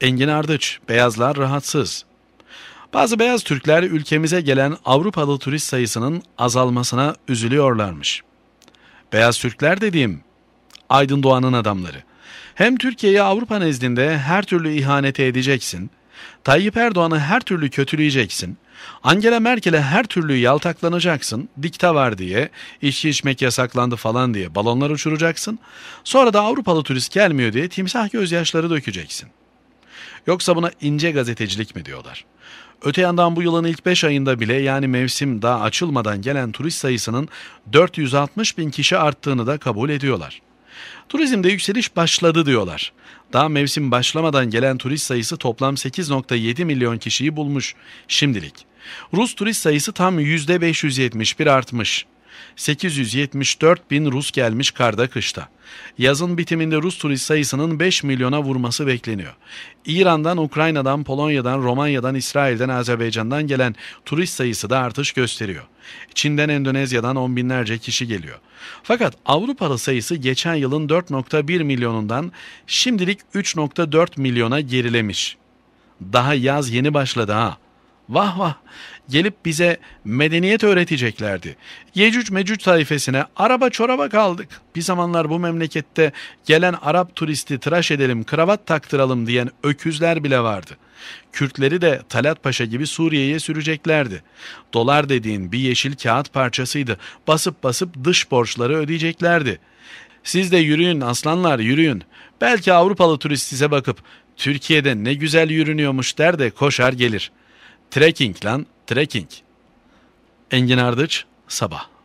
Engin Ardıç, beyazlar rahatsız. Bazı beyaz Türkler ülkemize gelen Avrupalı turist sayısının azalmasına üzülüyorlarmış. Beyaz Türkler dediğim Aydın Doğan'ın adamları. Hem Türkiye'yi Avrupa nezdinde her türlü ihanete edeceksin, Tayyip Erdoğan'ı her türlü kötüleyeceksin, Angela Merkel'e her türlü yaltaklanacaksın, dikta var diye, içki içmek yasaklandı falan diye balonlar uçuracaksın, sonra da Avrupalı turist gelmiyor diye timsah gözyaşları dökeceksin.'' Yoksa buna ince gazetecilik mi diyorlar? Öte yandan bu yılın ilk 5 ayında bile yani mevsim daha açılmadan gelen turist sayısının 460 bin kişi arttığını da kabul ediyorlar. Turizmde yükseliş başladı diyorlar. Daha mevsim başlamadan gelen turist sayısı toplam 8.7 milyon kişiyi bulmuş şimdilik. Rus turist sayısı tam %571 artmış. 874 bin Rus gelmiş karda kışta. Yazın bitiminde Rus turist sayısının 5 milyona vurması bekleniyor. İran'dan, Ukrayna'dan, Polonya'dan, Romanya'dan, İsrail'den, Azerbaycan'dan gelen turist sayısı da artış gösteriyor. Çin'den, Endonezya'dan on binlerce kişi geliyor. Fakat Avrupalı sayısı geçen yılın 4.1 milyonundan şimdilik 3.4 milyona gerilemiş. Daha yaz yeni başladı ha. Vah vah gelip bize medeniyet öğreteceklerdi. Yecüc mecüc sayfasına araba çoraba kaldık. Bir zamanlar bu memlekette gelen Arap turisti tıraş edelim kravat taktıralım diyen öküzler bile vardı. Kürtleri de Talat Paşa gibi Suriye'ye süreceklerdi. Dolar dediğin bir yeşil kağıt parçasıydı. Basıp basıp dış borçları ödeyeceklerdi. Siz de yürüyün aslanlar yürüyün. Belki Avrupalı turist size bakıp Türkiye'de ne güzel yürünüyormuş der de koşar gelir.'' Trekking lan. Trekking. Engin Ardıç. Sabah.